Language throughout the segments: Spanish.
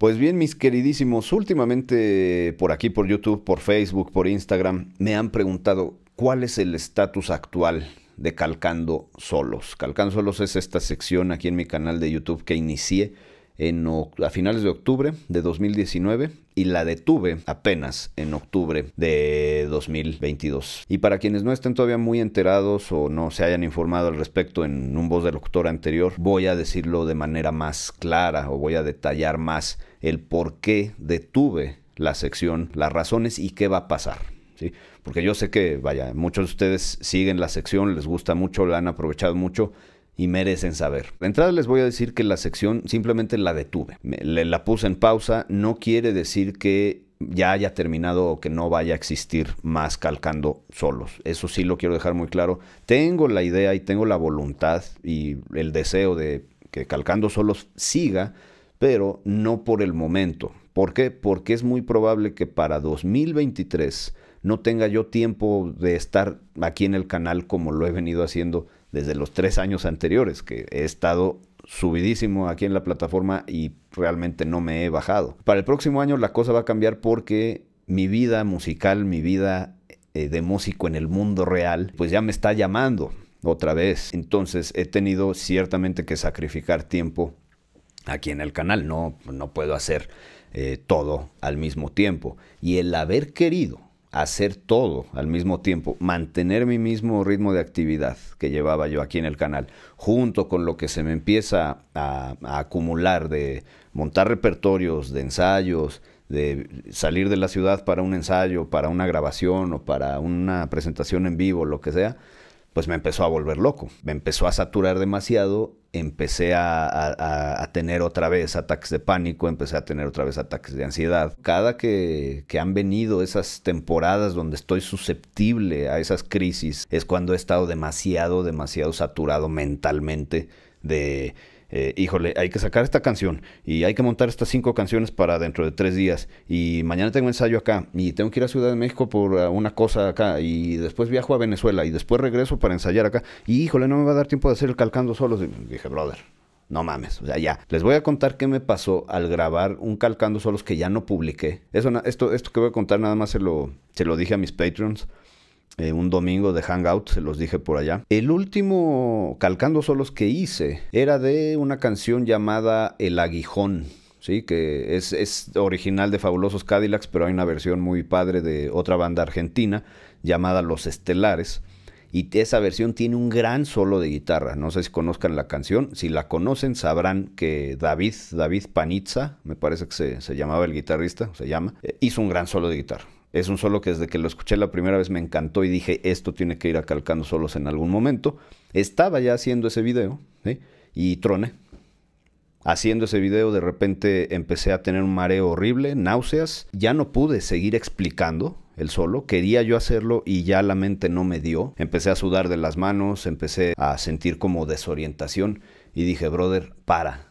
Pues bien, mis queridísimos, últimamente por aquí, por YouTube, por Facebook, por Instagram, me han preguntado cuál es el estatus actual de Calcando Solos. Calcando Solos es esta sección aquí en mi canal de YouTube que inicié a finales de octubre de 2019 y la detuve apenas en octubre de 2022. Y para quienes no estén todavía muy enterados o no se hayan informado al respecto en un voz de locutora anterior, voy a decirlo de manera más clara o voy a detallar más el por qué detuve la sección, las razones y qué va a pasar. ¿sí? Porque yo sé que, vaya, muchos de ustedes siguen la sección, les gusta mucho, la han aprovechado mucho y merecen saber. De entrada les voy a decir que la sección simplemente la detuve. la puse en pausa. No quiere decir que ya haya terminado o que no vaya a existir más calcando solos. Eso sí lo quiero dejar muy claro. Tengo la idea y tengo la voluntad y el deseo de que calcando solos siga, pero no por el momento. ¿Por qué? Porque es muy probable que para 2023 no tenga yo tiempo de estar aquí en el canal como lo he venido haciendo desde los tres años anteriores, que he estado subidísimo aquí en la plataforma y realmente no me he bajado. Para el próximo año la cosa va a cambiar porque mi vida musical, mi vida eh, de músico en el mundo real, pues ya me está llamando otra vez. Entonces he tenido ciertamente que sacrificar tiempo aquí en el canal. No, no puedo hacer eh, todo al mismo tiempo. Y el haber querido hacer todo al mismo tiempo, mantener mi mismo ritmo de actividad que llevaba yo aquí en el canal, junto con lo que se me empieza a, acumular de montar repertorios, de ensayos, de salir de la ciudad para un ensayo, para una grabación o para una presentación en vivo, lo que sea, pues me empezó a volver loco. Me empezó a saturar demasiado, empecé a, tener otra vez ataques de pánico, empecé a tener otra vez ataques de ansiedad. Cada que han venido esas temporadas donde estoy susceptible a esas crisis, es cuando he estado demasiado, demasiado saturado mentalmente de eh, híjole, hay que sacar esta canción y hay que montar estas cinco canciones para dentro de tres días y mañana tengo ensayo acá y tengo que ir a Ciudad de México por ah, una cosa acá y después viajo a Venezuela y después regreso para ensayar acá y híjole, no me va a dar tiempo de hacer el calcando solos. Dije, brother, no mames, o sea, ya. Les voy a contar qué me pasó al grabar un calcando solos que ya no publiqué. Eso, esto, esto que voy a contar nada más se lo, se lo dije a mis Patreons. Eh, un domingo de Hangout, se los dije por allá. El último calcando solos que hice era de una canción llamada El Aguijón. Sí, que es, original de Fabulosos Cadillacs, pero hay una versión muy padre de otra banda argentina llamada Los Estelares. Y esa versión tiene un gran solo de guitarra. No sé si conozcan la canción. Si la conocen, sabrán que David, David Panizza, me parece que se, se llamaba el guitarrista, se llama, eh, hizo un gran solo de guitarra. Es un solo que desde que lo escuché la primera vez me encantó y dije, esto tiene que ir a Calcando Solos en algún momento. Estaba ya haciendo ese video y Trone Haciendo ese video de repente empecé a tener un mareo horrible, náuseas. Ya no pude seguir explicando el solo. Quería yo hacerlo y ya la mente no me dio. Empecé a sudar de las manos, empecé a sentir como desorientación y dije, brother, para,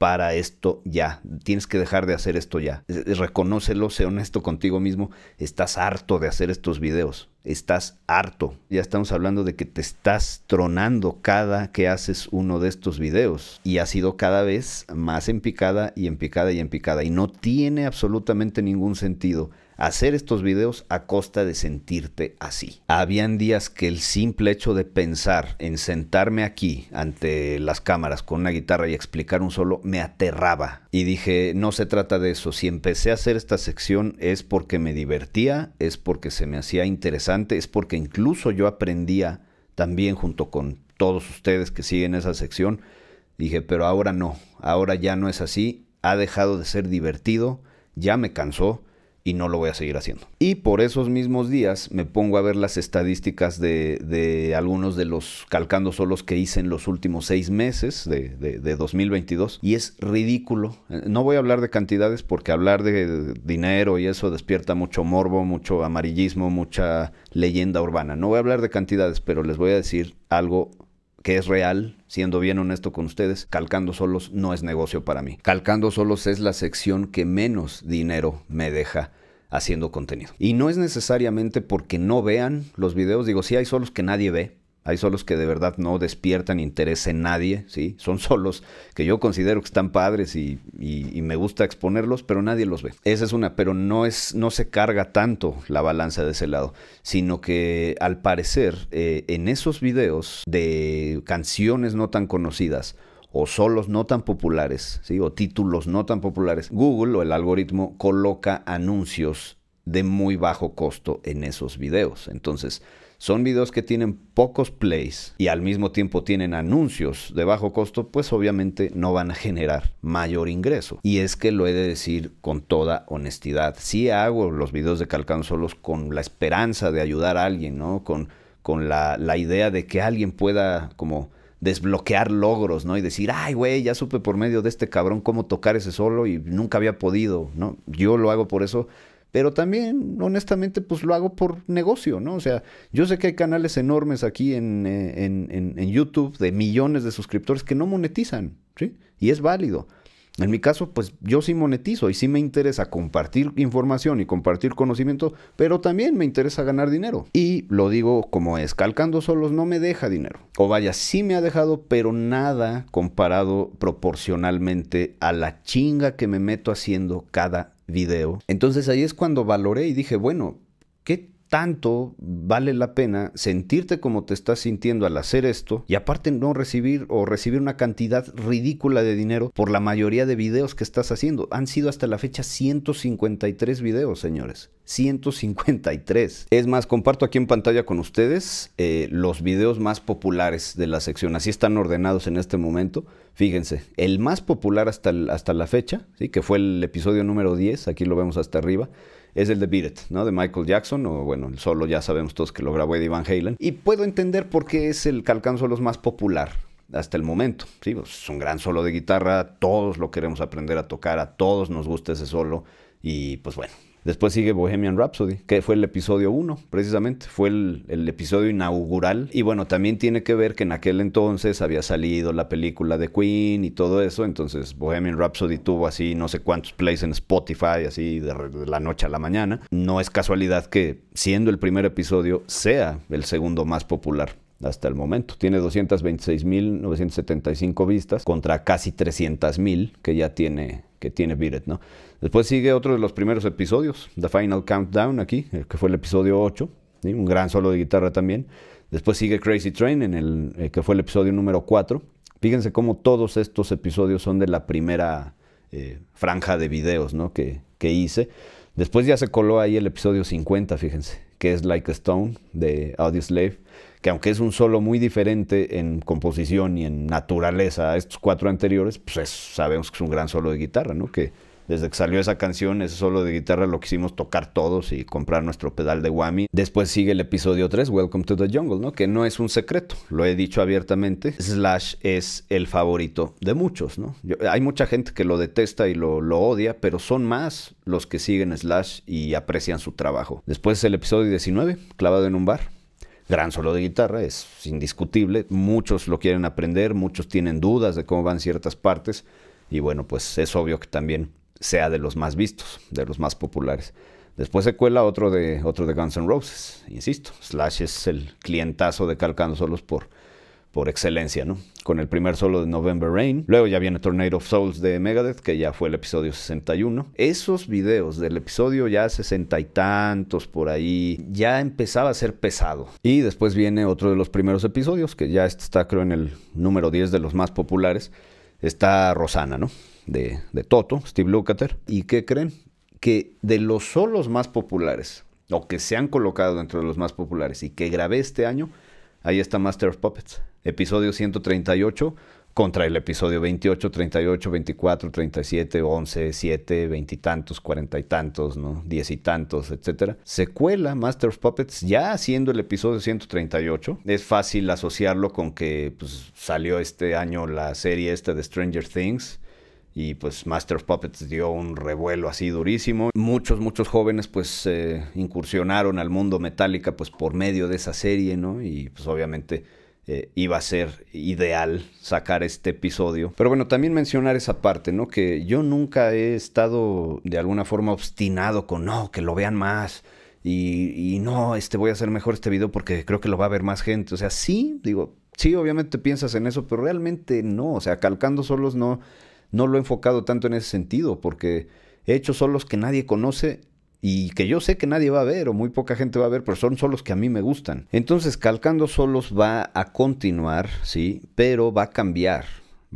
para esto ya. Tienes que dejar de hacer esto ya. Reconócelo, sé honesto contigo mismo. Estás harto de hacer estos videos. Estás harto. Ya estamos hablando de que te estás tronando cada que haces uno de estos videos. Y ha sido cada vez más en picada y en picada y en picada. Y no tiene absolutamente ningún sentido hacer estos videos a costa de sentirte así. Habían días que el simple hecho de pensar en sentarme aquí ante las cámaras con una guitarra y explicar un solo me aterraba. Y dije, no se trata de eso. Si empecé a hacer esta sección es porque me divertía, es porque se me hacía interesante, es porque incluso yo aprendía también junto con todos ustedes que siguen esa sección. Dije, pero ahora no, ahora ya no es así, ha dejado de ser divertido, ya me cansó y no lo voy a seguir haciendo. Y por esos mismos días me pongo a ver las estadísticas de, algunos de los calcando solos que hice en los últimos seis meses de, de, de, 2022 y es ridículo. No voy a hablar de cantidades porque hablar de dinero y eso despierta mucho morbo, mucho amarillismo, mucha leyenda urbana. No voy a hablar de cantidades, pero les voy a decir algo que es real, siendo bien honesto con ustedes, Calcando Solos no es negocio para mí. Calcando Solos es la sección que menos dinero me deja haciendo contenido. Y no es necesariamente porque no vean los videos, digo, sí hay solos que nadie ve, hay solos que de verdad no despiertan interés en nadie, ¿sí? Son solos que yo considero que están padres y, me gusta exponerlos, pero nadie los ve. Esa es una, pero no, es, no se carga tanto la balanza de ese lado, sino que al parecer eh, en esos videos de canciones no tan conocidas, o solos no tan populares, ¿sí? o títulos no tan populares, Google o el algoritmo coloca anuncios de muy bajo costo en esos videos. Entonces, son videos que tienen pocos plays y al mismo tiempo tienen anuncios de bajo costo, pues obviamente no van a generar mayor ingreso. Y es que lo he de decir con toda honestidad. si hago los videos de Calcán Solos con la esperanza de ayudar a alguien, ¿no? Con, con la, la idea de que alguien pueda como desbloquear logros, ¿no? Y decir, ay, güey, ya supe por medio de este cabrón cómo tocar ese solo y nunca había podido, ¿no? Yo lo hago por eso, pero también honestamente pues lo hago por negocio, ¿no? O sea, yo sé que hay canales enormes aquí eh, en, en, YouTube de millones de suscriptores que no monetizan, ¿sí? Y es válido. En mi caso, pues yo sí monetizo y sí me interesa compartir información y compartir conocimiento, pero también me interesa ganar dinero. Y lo digo como es, Calcando Solos no me deja dinero. O vaya, sí me ha dejado, pero nada comparado proporcionalmente a la chinga que me meto haciendo cada video. Entonces ahí es cuando valoré y dije, bueno, ¿qué tanto vale la pena sentirte como te estás sintiendo al hacer esto y aparte no recibir o recibir una cantidad ridícula de dinero por la mayoría de videos que estás haciendo. Han sido hasta la fecha 153 videos, señores. 153. Es más, comparto aquí en pantalla con ustedes eh, los videos más populares de la sección. Así están ordenados en este momento. Fíjense, el más popular hasta, hasta la fecha, ¿sí? que fue el episodio número 10, aquí lo vemos hasta arriba, es el de Beat It, ¿no? De Michael Jackson, o bueno, el solo ya sabemos todos que lo grabó Eddie Van Halen. Y puedo entender por qué es el Calcán Solos más popular hasta el momento. Sí, pues, es un gran solo de guitarra, todos lo queremos aprender a tocar, a todos nos gusta ese solo. Y pues bueno, Después sigue Bohemian Rhapsody, que fue el episodio 1, precisamente, fue el, episodio inaugural. Y bueno, también tiene que ver que en aquel entonces había salido la película de Queen y todo eso, entonces Bohemian Rhapsody tuvo así no sé cuántos plays en Spotify, así de la noche a la mañana. No es casualidad que siendo el primer episodio sea el segundo más popular hasta el momento. Tiene 226.975 vistas contra casi 300.000 que ya tiene que tiene ¿no? Después sigue otro de los primeros episodios, The Final Countdown aquí, que fue el episodio 8, un gran solo de guitarra también. Después sigue Crazy Train en el eh, que fue el episodio número 4. Fíjense cómo todos estos episodios son de la primera eh, franja de videos, ¿no? que hice. Después ya se coló ahí el episodio 50, fíjense que es Like a Stone de Audioslave, que aunque es un solo muy diferente en composición y en naturaleza a estos cuatro anteriores, pues sabemos que es un gran solo de guitarra, ¿no? Que desde que salió esa canción, ese solo de guitarra lo quisimos tocar todos y comprar nuestro pedal de Whammy. Después sigue el episodio 3, Welcome to the Jungle, ¿no? Que no es un secreto, lo he dicho abiertamente. Slash es el favorito de muchos, ¿no? hay mucha gente que lo detesta y lo, odia, pero son más los que siguen Slash y aprecian su trabajo. Después el episodio 19, clavado en un bar gran solo de guitarra, es indiscutible. Muchos lo quieren aprender, muchos tienen dudas de cómo van ciertas partes. Y bueno, pues es obvio que también sea de los más vistos, de los más populares. Después se cuela otro de, otro de Guns N' Roses, insisto. Slash es el clientazo de Calcando Solos por, por excelencia, ¿no? Con el primer solo de November Rain. Luego ya viene Tornado of Souls de Megadeth, que ya fue el episodio 61. Esos videos del episodio ya sesenta y tantos por ahí, ya empezaba a ser pesado. Y después viene otro de los primeros episodios, que ya está creo en el número 10 de los más populares. Está Rosana, ¿no? de, Toto, Steve Lukather. ¿Y qué creen? Que de los solos más populares, o que se han colocado dentro de los más populares y que grabé este año, ahí está Master of Puppets, episodio 138 contra el episodio 28, 38, 24, 37, 11, 7, 20 y tantos, 40 y tantos, ¿no? 10 y tantos, etcétera. Secuela Master of Puppets ya haciendo el episodio 138. Es fácil asociarlo con que pues, salió este año la serie esta de Stranger Things y pues Master of Puppets dio un revuelo así durísimo. Muchos, muchos jóvenes pues eh, incursionaron al mundo Metallica pues por medio de esa serie, ¿no? Y pues obviamente eh, iba a ser ideal sacar este episodio. Pero bueno, también mencionar esa parte, ¿no? Que yo nunca he estado de alguna forma obstinado con, no, que lo vean más. Y, y no, este voy a hacer mejor este video porque creo que lo va a ver más gente. O sea, sí, digo, sí, obviamente piensas en eso, pero realmente no. O sea, calcando solos no no lo he enfocado tanto en ese sentido, porque he hecho solos que nadie conoce y que yo sé que nadie va a ver o muy poca gente va a ver, pero son solos que a mí me gustan. Entonces, Calcando Solos va a continuar, ¿sí? Pero va a cambiar.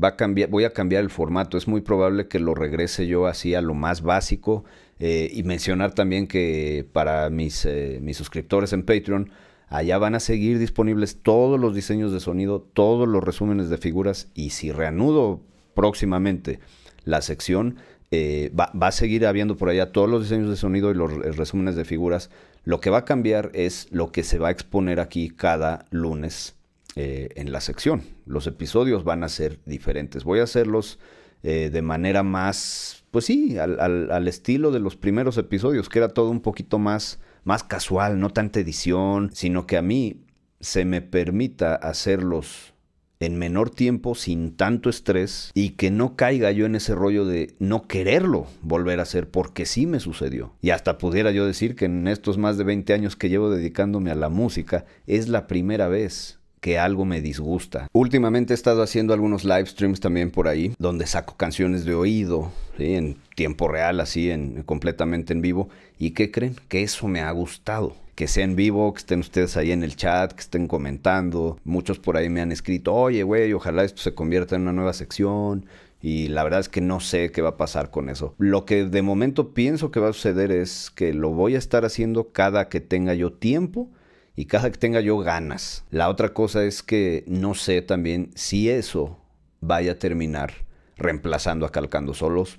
Va a cambiar, voy a cambiar el formato. Es muy probable que lo regrese yo así a lo más básico. Eh, y mencionar también que para mis, eh, mis suscriptores en Patreon, Allá van a seguir disponibles todos los diseños de sonido, todos los resúmenes de figuras y si reanudo próximamente la sección. Eh, va, a seguir habiendo por allá todos los diseños de sonido y los eh, resúmenes de figuras. Lo que va a cambiar es lo que se va a exponer aquí cada lunes eh, en la sección. Los episodios van a ser diferentes. Voy a hacerlos de manera más, pues sí, al, al, estilo de los primeros episodios, que era todo un poquito más, más casual, no tanta edición, sino que a mí se me permita hacerlos en menor tiempo, sin tanto estrés, y que no caiga yo en ese rollo de no quererlo volver a hacer, porque sí me sucedió. Y hasta pudiera yo decir que en estos más de 20 años que llevo dedicándome a la música, es la primera vez que algo me disgusta. Últimamente he estado haciendo algunos live streams también por ahí, donde saco canciones de oído, en tiempo real, así, en, completamente en vivo. ¿Y qué creen? Que eso me ha gustado que sea en vivo, que estén ustedes ahí en el chat, que estén comentando. Muchos por ahí me han escrito, oye, güey, ojalá esto se convierta en una nueva sección. Y la verdad es que no sé qué va a pasar con eso. Lo que de momento pienso que va a suceder es que lo voy a estar haciendo cada que tenga yo tiempo y cada que tenga yo ganas. La otra cosa es que no sé también si eso vaya a terminar reemplazando a Calcando Solos.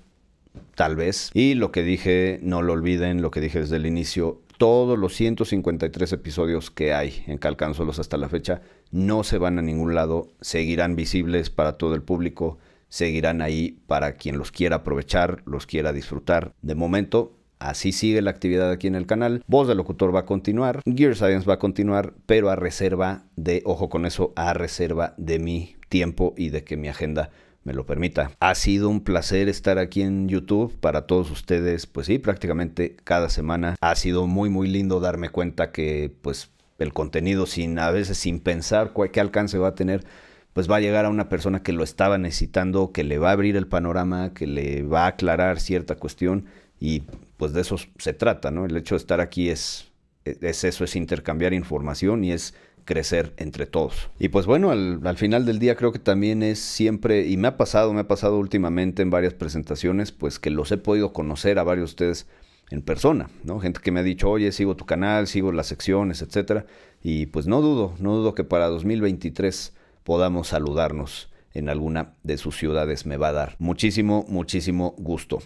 Tal vez. Y lo que dije, no lo olviden, lo que dije desde el inicio, todos los 153 episodios que hay en Solos hasta la fecha no se van a ningún lado, seguirán visibles para todo el público, seguirán ahí para quien los quiera aprovechar, los quiera disfrutar. De momento, así sigue la actividad aquí en el canal. Voz del locutor va a continuar, Gear Science va a continuar, pero a reserva de, ojo con eso, a reserva de mi tiempo y de que mi agenda me lo permita. Ha sido un placer estar aquí en YouTube para todos ustedes, pues sí, prácticamente cada semana. Ha sido muy, muy lindo darme cuenta que pues el contenido sin a veces sin pensar qué alcance va a tener pues va a llegar a una persona que lo estaba necesitando, que le va a abrir el panorama, que le va a aclarar cierta cuestión y pues de eso se trata, ¿no? El hecho de estar aquí es, es eso, es intercambiar información y es crecer entre todos. Y pues bueno, al, final del día creo que también es siempre, y me ha pasado, me ha pasado últimamente en varias presentaciones, pues que los he podido conocer a varios de ustedes en persona, ¿no? Gente que me ha dicho, oye, sigo tu canal, sigo las secciones, etcétera. Y pues no dudo, no dudo que para 2023 podamos saludarnos en alguna de sus ciudades. Me va a dar muchísimo, muchísimo gusto.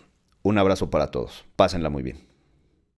Un abrazo para todos. Pásenla muy bien.